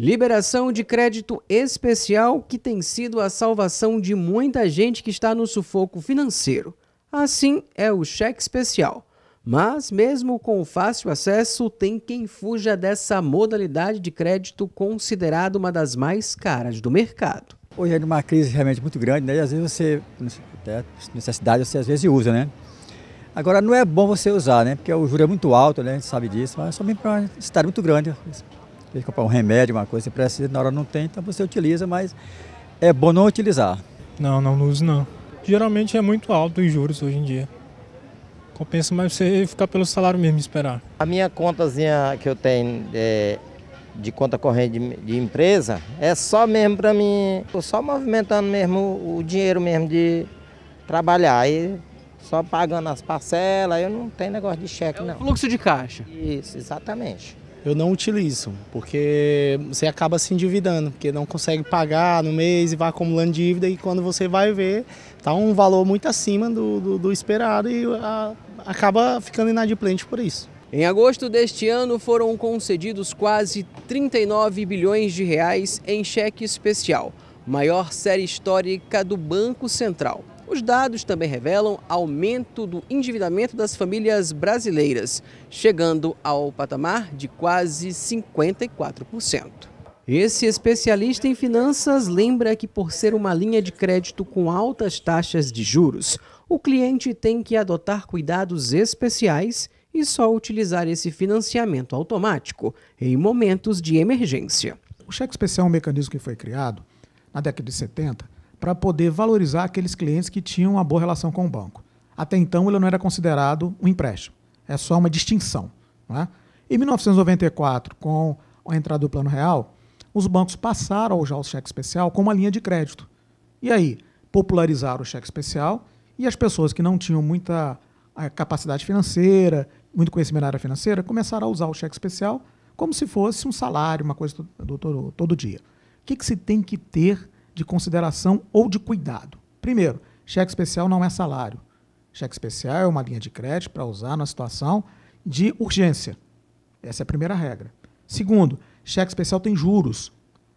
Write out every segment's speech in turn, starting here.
Liberação de crédito especial que tem sido a salvação de muita gente que está no sufoco financeiro. Assim é o cheque especial. Mas, mesmo com fácil acesso, tem quem fuja dessa modalidade de crédito considerada uma das mais caras do mercado. Hoje é uma crise realmente muito grande, né? E às vezes você, até né, necessidade, você às vezes usa, né? Agora, não é bom você usar, né? Porque o juro é muito alto, né? A gente sabe disso, mas é somente para uma cidade muito grande. Tem que comprar um remédio, uma coisa você precisa, na hora não tem, então você utiliza, mas é bom não utilizar. Não, não uso não. Geralmente é muito alto os juros hoje em dia. Compensa mais você ficar pelo salário mesmo esperar. A minha contazinha que eu tenho é, de conta corrente de, de, empresa é só mesmo para mim, só movimentando mesmo o dinheiro mesmo de trabalhar. e só pagando as parcelas, eu não tenho negócio de cheque, é não. Fluxo de caixa. Isso, exatamente eu não utilizo, porque você acaba se endividando, porque não consegue pagar no mês e vai acumulando dívida e quando você vai ver, está um valor muito acima do, do, do esperado e a, acaba ficando inadimplente por isso. Em agosto deste ano foram concedidos quase 39 bilhões de reais em cheque especial, maior série histórica do Banco Central. Os dados também revelam aumento do endividamento das famílias brasileiras, chegando ao patamar de quase 54%. Esse especialista em finanças lembra que, por ser uma linha de crédito com altas taxas de juros, o cliente tem que adotar cuidados especiais e só utilizar esse financiamento automático em momentos de emergência. O cheque especial é um mecanismo que foi criado na década de 70 para poder valorizar aqueles clientes que tinham uma boa relação com o banco. Até então, ele não era considerado um empréstimo, é só uma distinção. Não é? Em 1994, com a entrada do Plano Real, os bancos passaram já o cheque especial como uma linha de crédito. E aí, popularizaram o cheque especial e as pessoas que não tinham muita eh, capacidade financeira, muito conhecimento na área financeira, começaram a usar o cheque especial como se fosse um salário, uma coisa do, do, todo, todo dia. O que, que se tem que ter de consideração ou de cuidado. Primeiro, cheque especial não é salário. Cheque especial é uma linha de crédito para usar na situação de urgência. Essa é a primeira regra. Segundo, cheque especial tem juros.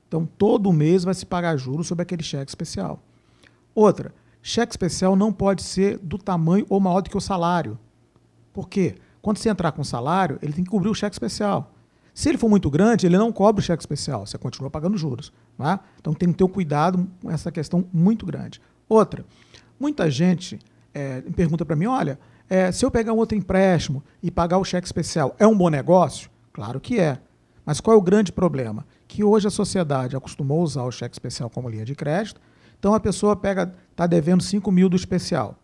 Então, todo mês vai se pagar juros sobre aquele cheque especial. Outra, cheque especial não pode ser do tamanho ou maior do que o salário. Por quê? Quando você entrar com salário, ele tem que cobrir o cheque especial. Se ele for muito grande, ele não cobra o cheque especial, você continua pagando juros. Tá? Então tem que ter um cuidado com essa questão muito grande. Outra, muita gente é, pergunta para mim, olha, é, se eu pegar um outro empréstimo e pagar o cheque especial, é um bom negócio? Claro que é. Mas qual é o grande problema? Que hoje a sociedade acostumou a usar o cheque especial como linha de crédito, então a pessoa pega, está devendo 5 mil do especial.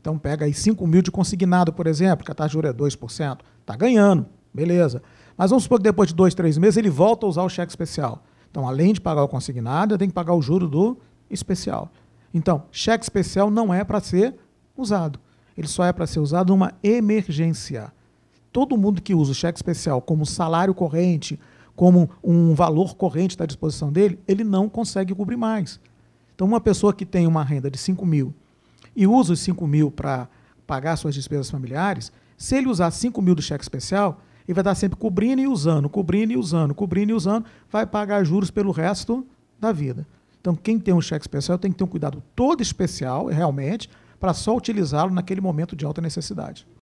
Então pega aí 5 mil de consignado, por exemplo, que a taxa de juro é 2%, está ganhando, beleza. Mas vamos supor que depois de dois, três meses ele volta a usar o cheque especial. Então, além de pagar o consignado, ele tem que pagar o juro do especial. Então, cheque especial não é para ser usado. Ele só é para ser usado numa emergência. Todo mundo que usa o cheque especial como salário corrente, como um valor corrente da disposição dele, ele não consegue cobrir mais. Então, uma pessoa que tem uma renda de 5 mil e usa os 5 mil para pagar suas despesas familiares, se ele usar 5 mil do cheque especial, e vai estar sempre cobrindo e usando, cobrindo e usando, cobrindo e usando, vai pagar juros pelo resto da vida. Então, quem tem um cheque especial tem que ter um cuidado todo especial, realmente, para só utilizá-lo naquele momento de alta necessidade.